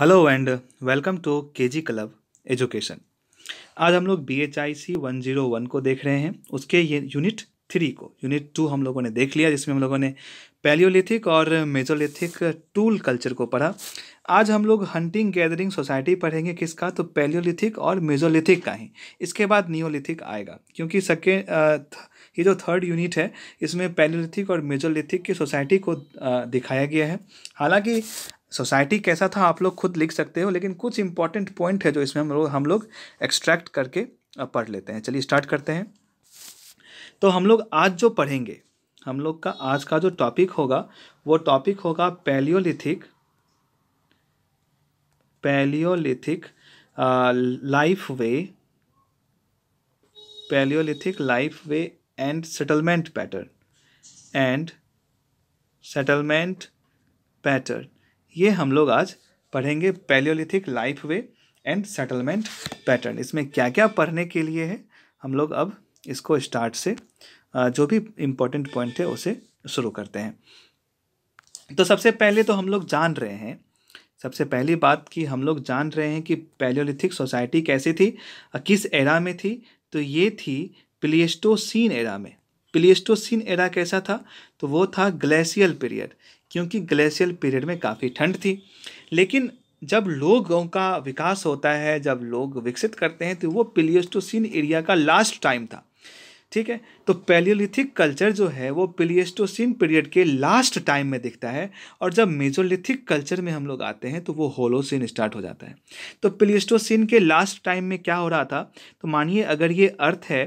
hello and welcome to के G club education आज हम लोग B H I C one zero one को देख रहे हैं उसके ये यूनिट थ्री को यूनिट टू हम लोगों ने देख लिया जिसमें हम लोगों ने पैलियोलिथिक और मेजोलिथिक टूल कल्चर को पढ़ा आज हम लोग हंटिंग गैदरिंग सोसाइटी पढ़ेंगे किसका तो पैलियोलिथिक और मेजोलिथिक का ही इसके बाद नियोलिथिक आएगा क्योंकि सके ये जो थर्ड यूनिट है इसमें पैलोलिथिक और मेजोलिथिक की सोसाइटी को दिखाया गया है हालांकि सोसाइटी कैसा था आप लोग खुद लिख सकते हो लेकिन कुछ इंपॉर्टेंट पॉइंट है जो इसमें हम लोग हम लोग एक्सट्रैक्ट करके पढ़ लेते हैं चलिए स्टार्ट करते हैं तो हम लोग आज जो पढ़ेंगे हम लोग का आज का जो टॉपिक होगा वो टॉपिक होगा Palaeolithic Palaeolithic life way Palaeolithic life way and settlement pattern and settlement pattern ये हम लोग आज पढ़ेंगे Palaeolithic life way and settlement pattern इसमें क्या क्या पढ़ने के लिए है हम लोग अब इसको स्टार्ट से जो भी इम्पोर्टेंट पॉइंट थे उसे शुरू करते हैं तो सबसे पहले तो हम लोग जान रहे हैं सबसे पहली बात कि हम लोग जान रहे हैं कि पैलियोलिथिक सोसाइटी कैसी थी किस एरा में थी तो ये थी प्लियस्टोसिन एरा में प्लेस्टोसिन एरा कैसा था तो वो था ग्लेशियल पीरियड क्योंकि ग्लेशियल पीरियड में काफ़ी ठंड थी लेकिन जब लोगों का विकास होता है जब लोग विकसित करते हैं तो वो प्लियस्टोसिन एरिया का लास्ट टाइम था ठीक है तो पैलियोलिथिक कल्चर जो है वो पिलियस्टोसिन पीरियड के लास्ट टाइम में दिखता है और जब मेजोलिथिक कल्चर में हम लोग आते हैं तो वो होलोसिन स्टार्ट हो जाता है तो पिलियस्टोसिन के लास्ट टाइम में क्या हो रहा था तो मानिए अगर ये अर्थ है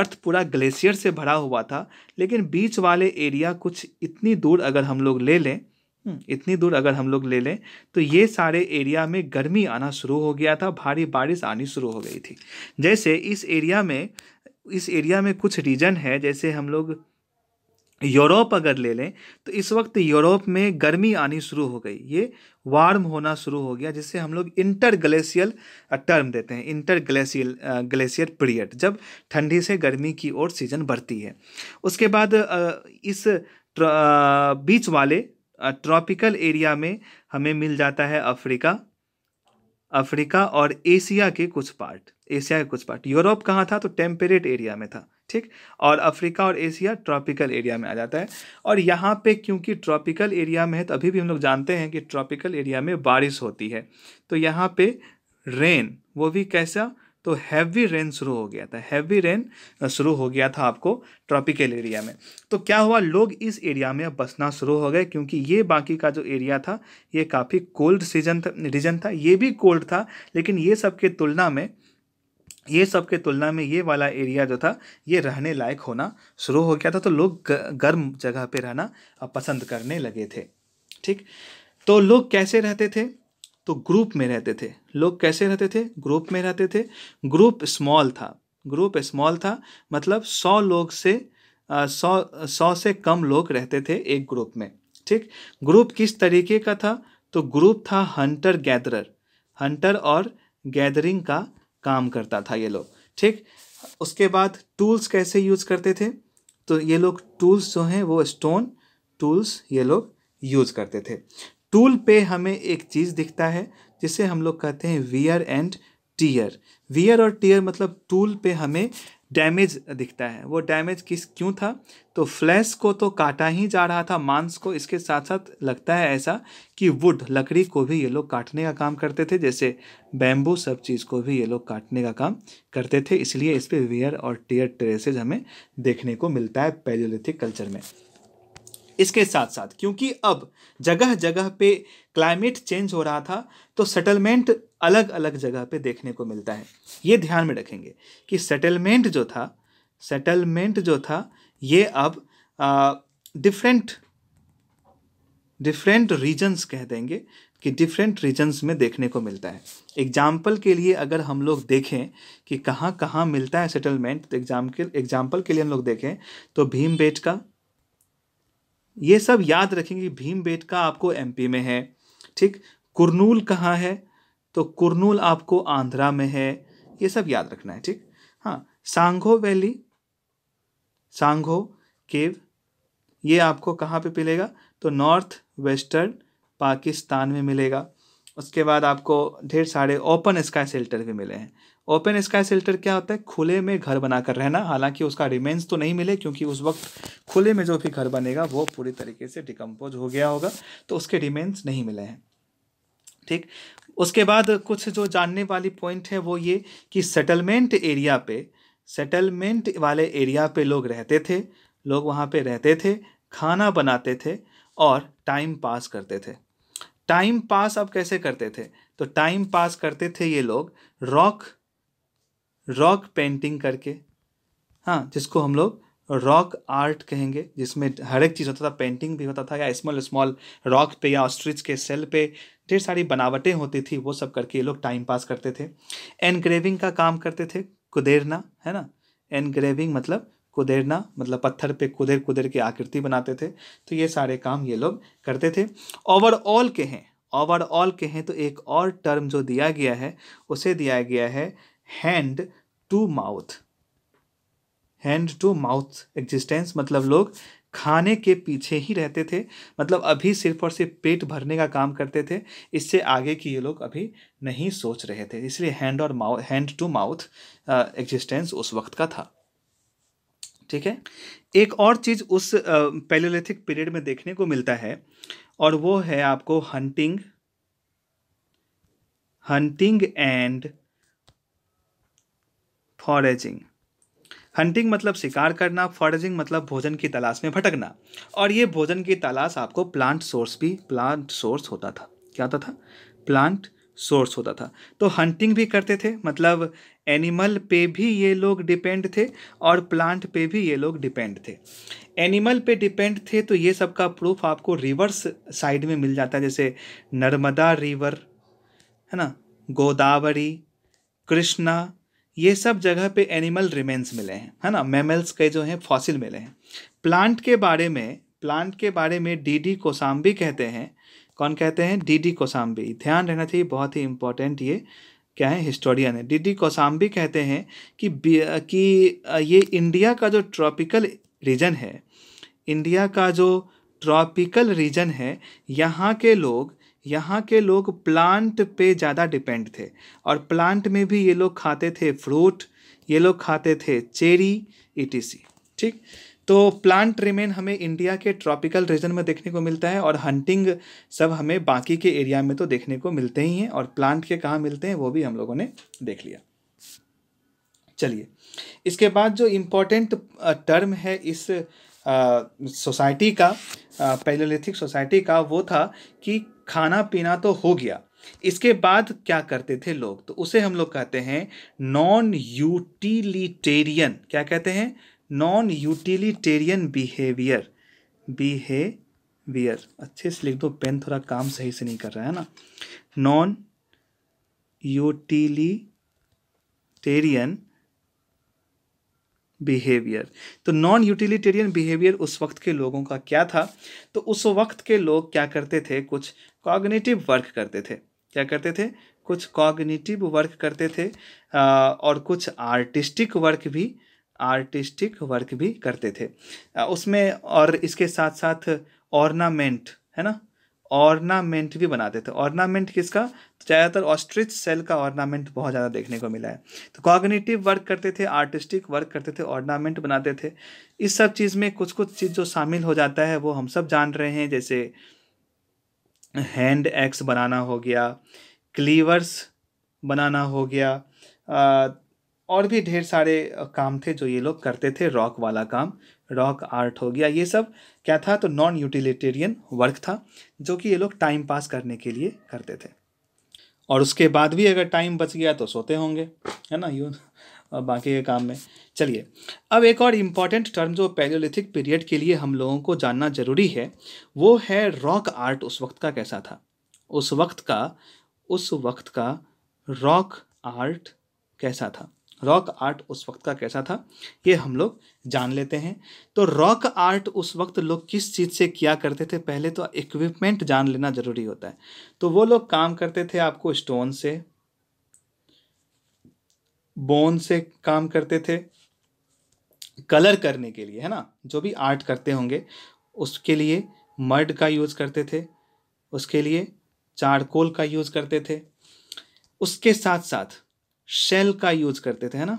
अर्थ पूरा ग्लेशियर से भरा हुआ था लेकिन बीच वाले एरिया कुछ इतनी दूर अगर हम लोग ले लें हम्म, इतनी दूर अगर हम लोग ले लें तो ये सारे एरिया में गर्मी आना शुरू हो गया था भारी बारिश आनी शुरू हो गई थी जैसे इस एरिया में इस एरिया में कुछ रीजन है जैसे हम लोग यूरोप अगर ले लें तो इस वक्त यूरोप में गर्मी आनी शुरू हो गई ये वार्म होना शुरू हो गया जिससे हम लोग इंटर ग्लेशियल टर्म देते हैं इंटर ग्लेशियल ग्लेशियर पीरियड जब ठंडी से गर्मी की ओर सीजन बढ़ती है उसके बाद इस बीच वाले ट्रॉपिकल एरिया में हमें मिल जाता है अफ्रीका अफ्रीका और एशिया के कुछ पार्ट एशिया के कुछ पार्ट यूरोप कहाँ था तो टेम्परेट एरिया में था ठीक और अफ्रीका और एशिया ट्रॉपिकल एरिया में आ जाता है और यहाँ पे क्योंकि ट्रॉपिकल एरिया में है तो अभी भी हम लोग जानते हैं कि ट्रॉपिकल एरिया में बारिश होती है तो यहाँ पे रेन वो भी कैसा तो हैवी रेन शुरू हो गया था हैवी रेन शुरू हो गया था आपको ट्रॉपिकल एरिया में तो क्या हुआ लोग इस एरिया में बसना शुरू हो गए क्योंकि ये बाकी का जो एरिया था ये काफ़ी कोल्ड सीजन रीजन था ये भी कोल्ड था लेकिन ये सब के तुलना में ये सब के तुलना में ये वाला एरिया जो था ये रहने लायक होना शुरू हो गया था तो लोग गर्म जगह पे रहना पसंद करने लगे थे ठीक तो लोग कैसे रहते थे तो ग्रुप में रहते थे लोग कैसे रहते थे ग्रुप में रहते थे ग्रुप स्मॉल था ग्रुप स्मॉल था मतलब सौ लोग से सौ सौ से कम लोग रहते थे एक ग्रुप में ठीक ग्रुप किस तरीके का था तो ग्रुप था हंटर गैदरर हंटर और गैदरिंग का काम करता था ये लोग ठीक उसके बाद टूल्स कैसे यूज़ करते थे तो ये लोग टूल्स जो हैं वो स्टोन टूल्स ये लोग यूज़ करते थे टूल पे हमें एक चीज़ दिखता है जिसे हम लोग कहते हैं वियर एंड टीयर वियर और टीयर मतलब टूल पे हमें डैमेज दिखता है वो डैमेज किस क्यों था तो फ्लैश को तो काटा ही जा रहा था मांस को इसके साथ साथ लगता है ऐसा कि वुड लकड़ी को भी ये लोग काटने का काम करते थे जैसे बैम्बू सब चीज़ को भी ये लोग काटने का काम करते थे इसलिए इस पर वियर और टीयर ट्रेसेज हमें देखने को मिलता है पैलोलिथिक कल्चर में इसके साथ साथ क्योंकि अब जगह जगह पे क्लाइमेट चेंज हो रहा था तो सेटलमेंट अलग अलग जगह पे देखने को मिलता है ये ध्यान में रखेंगे कि सेटलमेंट जो था सेटलमेंट जो था ये अब डिफरेंट डिफरेंट रीजन्स कह देंगे कि डिफरेंट रीजन्स में देखने को मिलता है एग्जाम्पल के लिए अगर हम लोग देखें कि कहाँ कहाँ मिलता है सेटलमेंट तो एग्जाम्पल एग्जाम्पल के लिए हम लोग देखें तो भीम बेट का ये सब याद रखेंगे भीम बेटका आपको पी में है ठीक कुरनूल कहाँ है तो कुरनूल आपको आंध्रा में है ये सब याद रखना है ठीक हाँ सांघो वैली सांघो केव ये आपको कहाँ पे मिलेगा तो नॉर्थ वेस्टर्न पाकिस्तान में मिलेगा उसके बाद आपको ढेर सारे ओपन स्काई सेल्टर भी मिले हैं ओपन स्काई सेल्टर क्या होता है खुले में घर बनाकर रहना हालांकि उसका रिमेन्स तो नहीं मिले क्योंकि उस वक्त खुले में जो भी घर बनेगा वो पूरी तरीके से डिकम्पोज हो गया होगा तो उसके रिमेन्स नहीं मिले हैं ठीक उसके बाद कुछ जो जानने वाली पॉइंट है वो ये कि सेटलमेंट एरिया पे सेटलमेंट वाले एरिया पे लोग रहते थे लोग वहाँ पे रहते थे खाना बनाते थे और टाइम पास करते थे टाइम पास अब कैसे करते थे तो टाइम पास करते थे ये लोग रॉक रॉक पेंटिंग करके हाँ जिसको हम लोग रॉक आर्ट कहेंगे जिसमें हर एक चीज़ होता था पेंटिंग भी होता था या स्मॉल स्मॉल रॉक पे या ऑस्ट्रिच के सेल पे ढेर सारी बनावटें होती थी वो सब करके ये लोग टाइम पास करते थे एनग्रेविंग का काम करते थे कुदेरना है ना एनग्रेविंग मतलब कुदेरना मतलब पत्थर पे कुदेर कुदेर की आकृति बनाते थे तो ये सारे काम ये लोग करते थे ओवरऑल के हैं ओवरऑल के हैं तो एक और टर्म जो दिया गया है उसे दिया गया है hand to mouth hand to mouth existence मतलब लोग खाने के पीछे ही रहते थे मतलब अभी सिर्फ और सिर्फ पेट भरने का काम करते थे इससे आगे की ये लोग अभी नहीं सोच रहे थे इसलिए हैंड और mouth hand to mouth existence उस वक्त का था ठीक है एक और चीज़ उस पैलोलिथिक पीरियड में देखने को मिलता है और वो है आपको hunting hunting and foraging hunting मतलब शिकार करना फॉरेजिंग मतलब भोजन की तलाश में भटकना और ये भोजन की तलाश आपको प्लांट सोर्स भी प्लांट सोर्स होता था क्या होता था प्लांट सोर्स होता था तो हंटिंग भी करते थे मतलब एनिमल पे भी ये लोग डिपेंड थे और प्लांट पे भी ये लोग डिपेंड थे एनिमल पे डिपेंड थे तो ये सब का प्रूफ आपको रिवर्स साइड में मिल जाता है जैसे नर्मदा रिवर है ना गोदावरी कृष्णा ये सब जगह पे एनिमल रिमेन्स मिले हैं है ना मेमल्स के जो हैं फॉसिल मिले हैं प्लांट के बारे में प्लांट के बारे में डी डी कोसाम्बी कहते हैं कौन कहते हैं डी डी कोसाम्बी ध्यान रहना चाहिए बहुत ही इंपॉर्टेंट ये क्या है हिस्टोरियन है डी डी कोसाम्बी कहते हैं कि कि ये इंडिया का जो ट्रॉपिकल रीजन है इंडिया का जो ट्रॉपिकल रीजन है यहाँ के लोग यहाँ के लोग प्लांट पे ज़्यादा डिपेंड थे और प्लांट में भी ये लोग खाते थे फ्रूट ये लोग खाते थे चेरी ईटीसी ठीक तो प्लांट रिमेन हमें इंडिया के ट्रॉपिकल रीजन में देखने को मिलता है और हंटिंग सब हमें बाकी के एरिया में तो देखने को मिलते ही हैं और प्लांट के कहाँ मिलते हैं वो भी हम लोगों ने देख लिया चलिए इसके बाद जो इम्पोर्टेंट टर्म है इस सोसाइटी का पैलोलिथिक सोसाइटी का वो था कि खाना पीना तो हो गया इसके बाद क्या करते थे लोग तो उसे हम लोग कहते हैं नॉन यूटिलिटेरियन क्या कहते हैं नॉन यूटिलिटेरियन बिहेवियर बिहेवियर अच्छे से लिख दो पेन थोड़ा काम सही से नहीं कर रहा है ना नॉन यूटिलिटेरियन बिहेवियर तो नॉन यूटिलिटेरियन बिहेवियर उस वक्त के लोगों का क्या था तो उस वक्त के लोग क्या करते थे कुछ कॉग्निटिव वर्क करते थे क्या करते थे कुछ कॉग्निटिव वर्क करते थे और कुछ आर्टिस्टिक वर्क भी आर्टिस्टिक वर्क भी करते थे उसमें और इसके साथ साथ ऑर्नामेंट है ना ऑर्नामेंट भी बनाते थे ऑर्नामेंट किसका ज़्यादातर ऑस्ट्रिच सेल का ऑर्नामेंट बहुत ज़्यादा देखने को मिला है तो कॉग्निटिव वर्क करते थे आर्टिस्टिक वर्क करते थे ऑर्नामेंट बनाते थे इस सब चीज़ में कुछ कुछ चीज़ जो शामिल हो जाता है वो हम सब जान रहे हैं जैसे हैंड एक्स बनाना हो गया क्लीवर्स बनाना हो गया और भी ढेर सारे काम थे जो ये लोग करते थे रॉक वाला काम रॉक आर्ट हो गया ये सब क्या था तो नॉन यूटिलिटेरियन वर्क था जो कि ये लोग टाइम पास करने के लिए करते थे और उसके बाद भी अगर टाइम बच गया तो सोते होंगे है ना यू बाकी के काम में चलिए अब एक और इम्पॉर्टेंट टर्म जो पैलियोलिथिक पीरियड के लिए हम लोगों को जानना ज़रूरी है वो है रॉक आर्ट उस वक्त का कैसा था उस वक्त का उस वक्त का रॉक आर्ट कैसा था रॉक आर्ट उस वक्त का कैसा था ये हम लोग जान लेते हैं तो रॉक आर्ट उस वक्त लोग किस चीज़ से किया करते थे पहले तो इक्विपमेंट जान लेना ज़रूरी होता है तो वो लोग काम करते थे आपको स्टोन से बोन से काम करते थे कलर करने के लिए है ना जो भी आर्ट करते होंगे उसके लिए मर्ड का यूज़ करते थे उसके लिए चारकोल का यूज़ करते थे उसके साथ साथ शेल का यूज करते थे है ना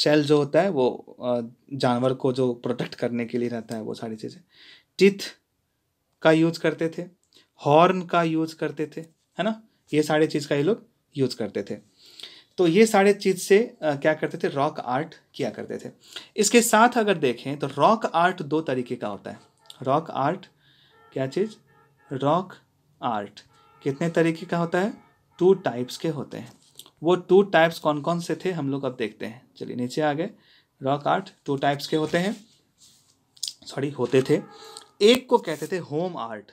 शेल जो होता है वो जानवर को जो प्रोटेक्ट करने के लिए रहता है वो सारी चीज़ें टिथ का यूज करते थे हॉर्न का यूज करते थे है ना ये सारे चीज़ का ये लोग यूज करते थे तो ये सारे चीज़ से क्या करते थे रॉक आर्ट किया करते थे इसके साथ अगर देखें तो रॉक आर्ट दो तरीके का होता है रॉक आर्ट क्या चीज़ रॉक आर्ट कितने तरीके का होता है टू टाइप्स के होते हैं वो टू टाइप्स कौन कौन से थे हम लोग अब देखते हैं चलिए नीचे आ गए रॉक आर्ट टू टाइप्स के होते हैं सॉरी होते थे एक को कहते थे होम आर्ट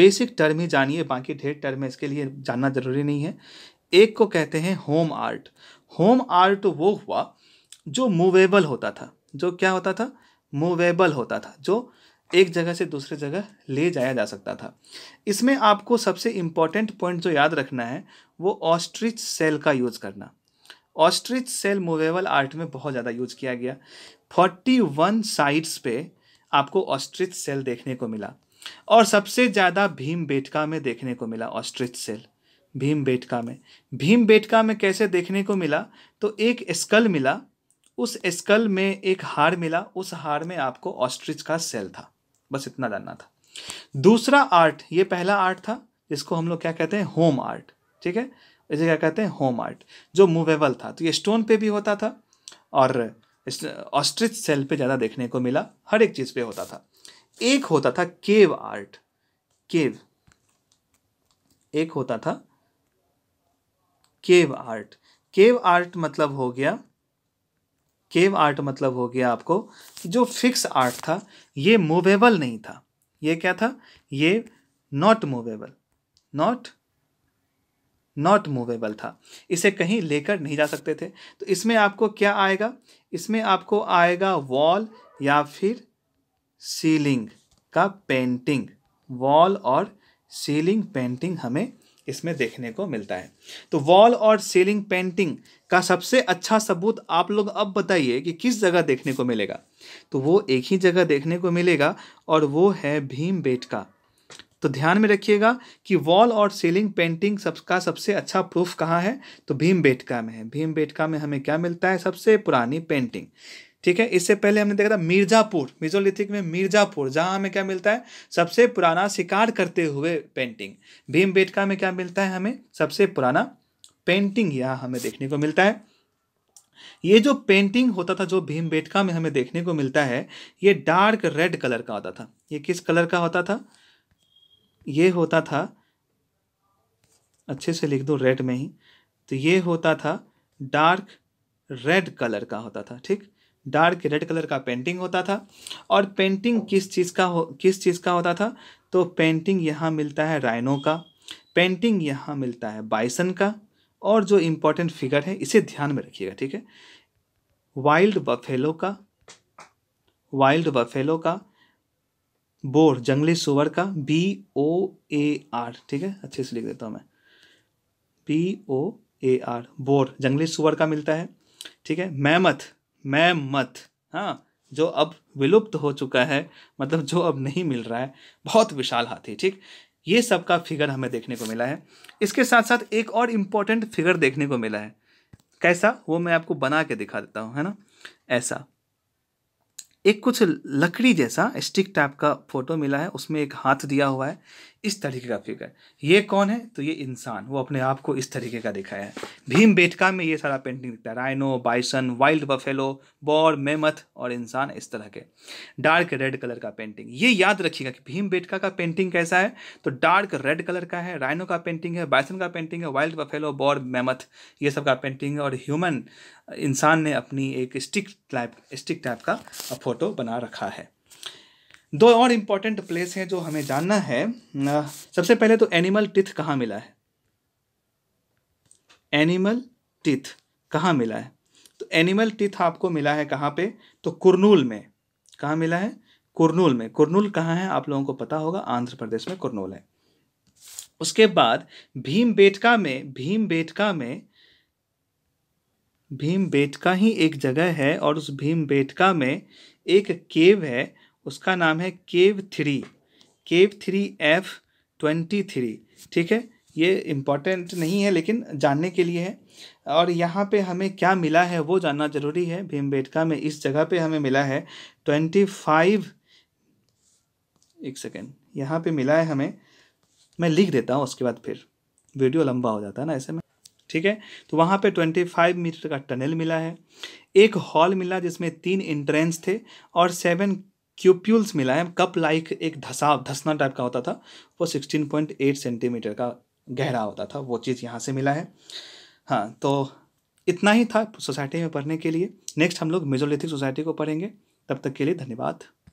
बेसिक टर्म ही जानिए बाकी ढेर टर्म है इसके लिए जानना जरूरी नहीं है एक को कहते हैं होम आर्ट होम आर्ट वो हुआ जो मूवेबल होता था जो क्या होता था मूवेबल होता था जो एक जगह से दूसरे जगह ले जाया जा सकता था इसमें आपको सबसे इम्पॉर्टेंट पॉइंट जो याद रखना है वो ऑस्ट्रिच सेल का यूज़ करना ऑस्ट्रिच सेल मूवेबल आर्ट में बहुत ज़्यादा यूज किया गया फोर्टी वन साइड्स पे आपको ऑस्ट्रिच सेल देखने को मिला और सबसे ज़्यादा भीम बेटका में देखने को मिला ऑस्ट्रिच सेल भीम बेटका में भीम बेटका में कैसे देखने को मिला तो एक स्कल मिला उस स्कल में एक हार मिला उस हार में आपको ऑस्ट्रिच का सेल था बस इतना जानना था दूसरा आर्ट ये पहला आर्ट था इसको हम लोग क्या कहते हैं होम आर्ट ठीक है इसे क्या कहते हैं होम आर्ट जो मूवेबल था तो ये स्टोन पे भी होता था और ऑस्ट्रिच सेल पे ज़्यादा देखने को मिला हर एक चीज़ पे होता था एक होता था केव आर्ट केव एक होता था केव आर्ट केव आर्ट मतलब हो गया केव आर्ट मतलब हो गया आपको जो फिक्स आर्ट था ये मूवेबल नहीं था ये क्या था ये not movable not not movable था इसे कहीं लेकर नहीं जा सकते थे तो इसमें आपको क्या आएगा इसमें आपको आएगा वॉल या फिर सीलिंग का पेंटिंग वॉल और सीलिंग पेंटिंग हमें इसमें देखने को मिलता है तो वॉल और सीलिंग पेंटिंग का सबसे अच्छा सबूत आप लोग अब बताइए कि किस जगह देखने को मिलेगा तो वो एक ही जगह देखने को मिलेगा और वो है भीम बेटका का तो ध्यान में रखिएगा कि वॉल और सीलिंग पेंटिंग सब का सबसे अच्छा प्रूफ कहाँ है तो भीम बेटका में है भीम बेटका में हमें क्या मिलता है सबसे पुरानी पेंटिंग ठीक है इससे पहले हमने देखा था मिर्जापुर मिजोलिथिक में मिर्जापुर जहाँ हमें क्या मिलता है सबसे पुराना शिकार करते हुए पेंटिंग भीम बेटका में क्या मिलता है हमें सबसे पुराना पेंटिंग यहाँ हमें देखने को मिलता है ये जो पेंटिंग होता था जो भीम बेटका में हमें देखने को मिलता है ये डार्क रेड कलर का होता था ये किस कलर का होता था ये होता था अच्छे से लिख दो रेड में ही तो ये होता था डार्क रेड कलर का होता था ठीक डार्क रेड कलर का पेंटिंग होता था और पेंटिंग किस चीज़ का हो किस चीज़ का होता था तो पेंटिंग यहाँ मिलता है राइनो का पेंटिंग यहाँ मिलता है बाइसन का और जो इम्पोर्टेंट फिगर है इसे ध्यान में रखिएगा ठीक है वाइल्ड बफेलो का वाइल्ड बफेलो का बोर जंगली सुअर का बी ओ ए आर ठीक है अच्छे से लिख देता हूँ मैं B O A R boar जंगली सुअर का मिलता है ठीक है मैमथ मैं मत हाँ जो अब विलुप्त हो चुका है मतलब जो अब नहीं मिल रहा है बहुत विशाल हाथी ठीक ये सब का फिगर हमें देखने को मिला है इसके साथ साथ एक और इम्पॉर्टेंट फिगर देखने को मिला है कैसा वो मैं आपको बना के दिखा देता हूँ है ना ऐसा एक कुछ लकड़ी जैसा स्टिक टाइप का फोटो मिला है उसमें एक हाथ दिया हुआ है इस तरीके का फिगर ये कौन है तो ये इंसान वो अपने आप को इस तरीके का दिखाया है भीम बेटका में ये सारा पेंटिंग दिखता है rhino bison wild buffalo boar mammoth और इंसान इस तरह के डार्क रेड कलर का पेंटिंग ये याद रखिएगा कि भीम बेटका का पेंटिंग कैसा है तो डार्क रेड कलर का है राइनो का पेंटिंग है बाइसन का पेंटिंग है वाइल्ड बफेलो बॉर मेमथ ये सब का पेंटिंग है और ह्यूमन इंसान ने अपनी एक स्टिक टाइप स्टिक टाइप का फोटो बना रखा है दो और इम्पॉर्टेंट प्लेस हैं जो हमें जानना है सबसे पहले तो एनिमल टिथ कहाँ मिला है एनिमल टिथ कहाँ मिला है तो एनिमल टिथ आपको मिला है कहाँ पे तो कुरनूल में कहाँ मिला है कुरनूल में कुरनूल कहाँ है आप लोगों को पता होगा आंध्र प्रदेश में कुरनूल है उसके बाद भीम बेटका में भीम बेटका में भीम बेटका ही एक जगह है और उस भीम बेटका में एक केव है उसका नाम है cave three cave three F twenty three ठीक है ये इम्पॉर्टेंट नहीं है लेकिन जानने के लिए है और यहाँ पे हमें क्या मिला है वो जानना ज़रूरी है भीमबेटका में इस जगह पे हमें मिला है ट्वेंटी फाइव एक सेकेंड यहाँ पे मिला है हमें मैं लिख देता हूँ उसके बाद फिर वीडियो लंबा हो जाता है ना ऐसे में ठीक है तो वहाँ पे फाइव मीटर का टनल मिला है एक हॉल मिला जिसमें तीन इंट्रेंस थे और सेवन क्यूप्यूल्स मिला है कप लाइक एक धसाव धसना टाइप का होता था वो सिक्सटीन पॉइंट एट सेंटीमीटर का गहरा होता था वो चीज़ यहाँ से मिला है हाँ तो इतना ही था सोसाइटी में पढ़ने के लिए नेक्स्ट हम लोग मेजोलिथिक सोसाइटी को पढ़ेंगे तब तक के लिए धन्यवाद